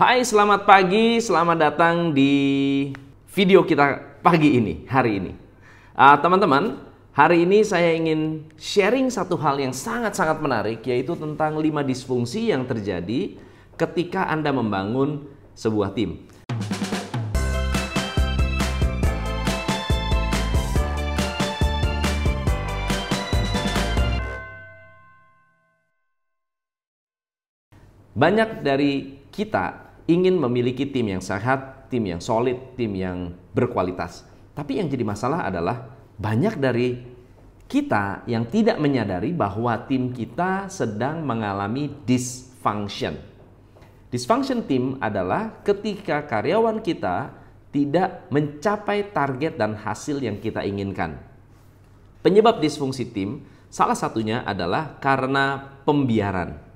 Hai, selamat pagi, selamat datang di video kita pagi ini, hari ini. teman ah, teman-teman, hari ini saya ingin sharing satu hal yang sangat-sangat menarik, yaitu tentang 5 disfungsi yang terjadi ketika Anda membangun sebuah tim. Banyak dari kita ingin memiliki tim yang sehat, tim yang solid, tim yang berkualitas. Tapi yang jadi masalah adalah banyak dari kita yang tidak menyadari bahwa tim kita sedang mengalami dysfunction. Dysfunction tim adalah ketika karyawan kita tidak mencapai target dan hasil yang kita inginkan. Penyebab disfungsi tim salah satunya adalah karena pembiaran.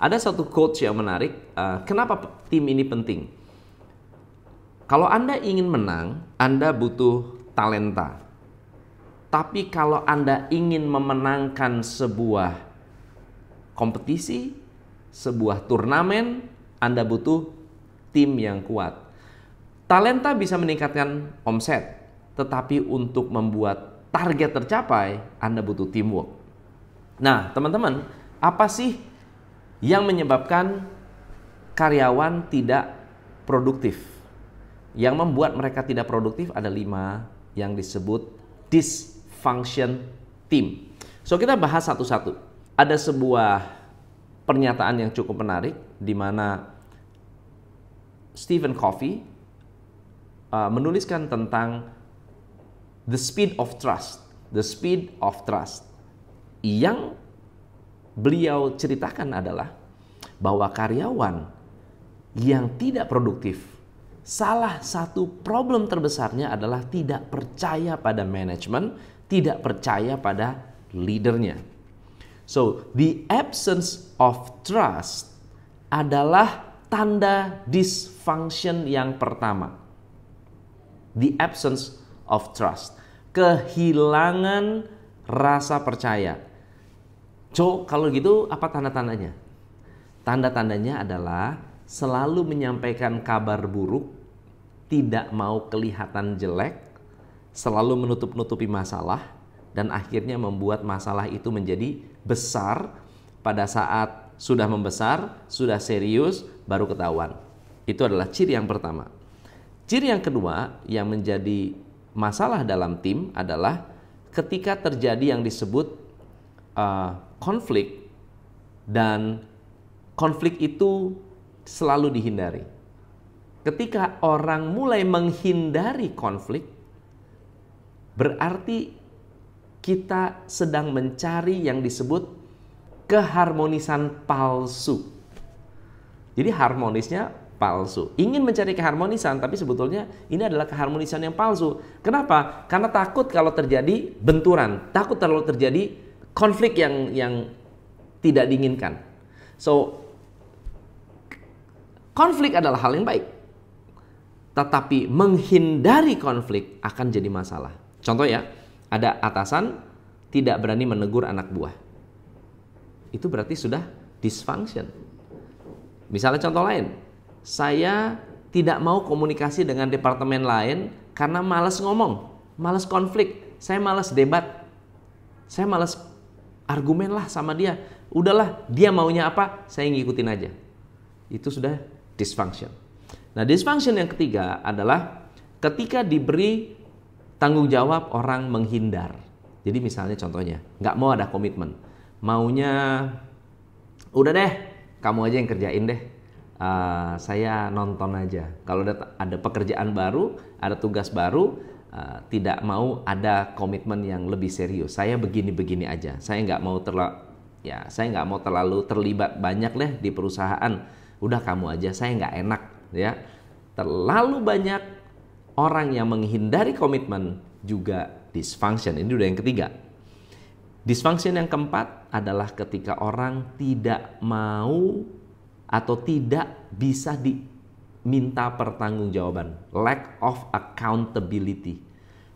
Ada satu coach yang menarik, uh, kenapa tim ini penting? Kalau Anda ingin menang, Anda butuh talenta. Tapi kalau Anda ingin memenangkan sebuah kompetisi, sebuah turnamen, Anda butuh tim yang kuat. Talenta bisa meningkatkan omset, tetapi untuk membuat target tercapai, Anda butuh teamwork. Nah, teman-teman, apa sih yang menyebabkan karyawan tidak produktif. Yang membuat mereka tidak produktif ada lima yang disebut dysfunction team. So kita bahas satu-satu. Ada sebuah pernyataan yang cukup menarik di mana Stephen Covey uh, menuliskan tentang the speed of trust, the speed of trust yang beliau ceritakan adalah bahwa karyawan yang tidak produktif salah satu problem terbesarnya adalah tidak percaya pada manajemen, tidak percaya pada leadernya. So, the absence of trust adalah tanda dysfunction yang pertama. The absence of trust, kehilangan rasa percaya Co, kalau gitu apa tanda-tandanya? Tanda-tandanya adalah selalu menyampaikan kabar buruk, tidak mau kelihatan jelek, selalu menutup-nutupi masalah, dan akhirnya membuat masalah itu menjadi besar pada saat sudah membesar, sudah serius, baru ketahuan. Itu adalah ciri yang pertama. Ciri yang kedua yang menjadi masalah dalam tim adalah ketika terjadi yang disebut Uh, konflik dan konflik itu selalu dihindari. Ketika orang mulai menghindari konflik, berarti kita sedang mencari yang disebut keharmonisan palsu. Jadi harmonisnya palsu. Ingin mencari keharmonisan, tapi sebetulnya ini adalah keharmonisan yang palsu. Kenapa? Karena takut kalau terjadi benturan, takut kalau terjadi konflik yang yang tidak diinginkan. So konflik adalah hal yang baik. Tetapi menghindari konflik akan jadi masalah. Contoh ya, ada atasan tidak berani menegur anak buah. Itu berarti sudah dysfunction. Misalnya contoh lain, saya tidak mau komunikasi dengan departemen lain karena malas ngomong, malas konflik, saya malas debat, saya malas argumenlah sama dia. Udahlah, dia maunya apa, saya ngikutin aja. Itu sudah dysfunction. Nah, dysfunction yang ketiga adalah ketika diberi tanggung jawab orang menghindar. Jadi misalnya contohnya, nggak mau ada komitmen. Maunya, udah deh, kamu aja yang kerjain deh. Uh, saya nonton aja. Kalau ada, ada pekerjaan baru, ada tugas baru, Eh, tidak mau ada komitmen yang lebih serius. Saya begini-begini aja. Saya nggak mau terlalu ya saya nggak mau terlalu terlibat banyak deh di perusahaan. Udah kamu aja. Saya nggak enak ya. Terlalu banyak orang yang menghindari komitmen juga dysfunction. Ini udah yang ketiga. Dysfunction yang keempat adalah ketika orang tidak mau atau tidak bisa di minta pertanggungjawaban, lack of accountability.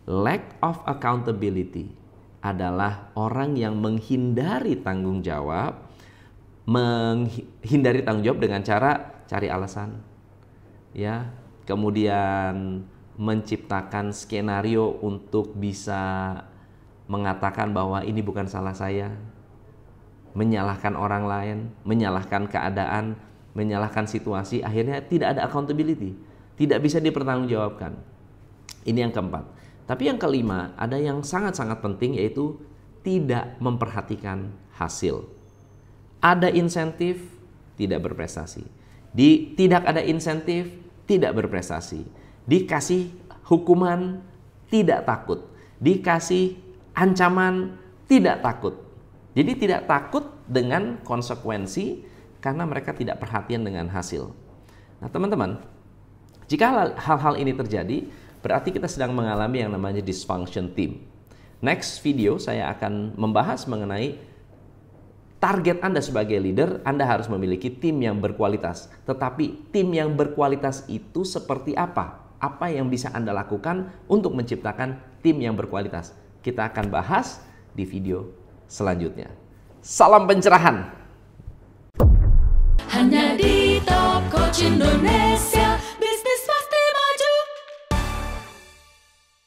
Lack of accountability adalah orang yang menghindari tanggung jawab, menghindari tanggung jawab dengan cara cari alasan. Ya, kemudian menciptakan skenario untuk bisa mengatakan bahwa ini bukan salah saya, menyalahkan orang lain, menyalahkan keadaan, menyalahkan situasi, akhirnya tidak ada accountability, tidak bisa dipertanggungjawabkan. Ini yang keempat. Tapi yang kelima, ada yang sangat-sangat penting yaitu tidak memperhatikan hasil. Ada insentif, tidak berprestasi. Di tidak ada insentif, tidak berprestasi. Dikasih hukuman, tidak takut. Dikasih ancaman, tidak takut. Jadi tidak takut dengan konsekuensi karena mereka tidak perhatian dengan hasil. Nah, teman-teman, jika hal-hal ini terjadi, berarti kita sedang mengalami yang namanya dysfunction team. Next video saya akan membahas mengenai target Anda sebagai leader, Anda harus memiliki tim yang berkualitas. Tetapi tim yang berkualitas itu seperti apa? Apa yang bisa Anda lakukan untuk menciptakan tim yang berkualitas? Kita akan bahas di video selanjutnya. Salam pencerahan! hanya di Top Coach Indonesia.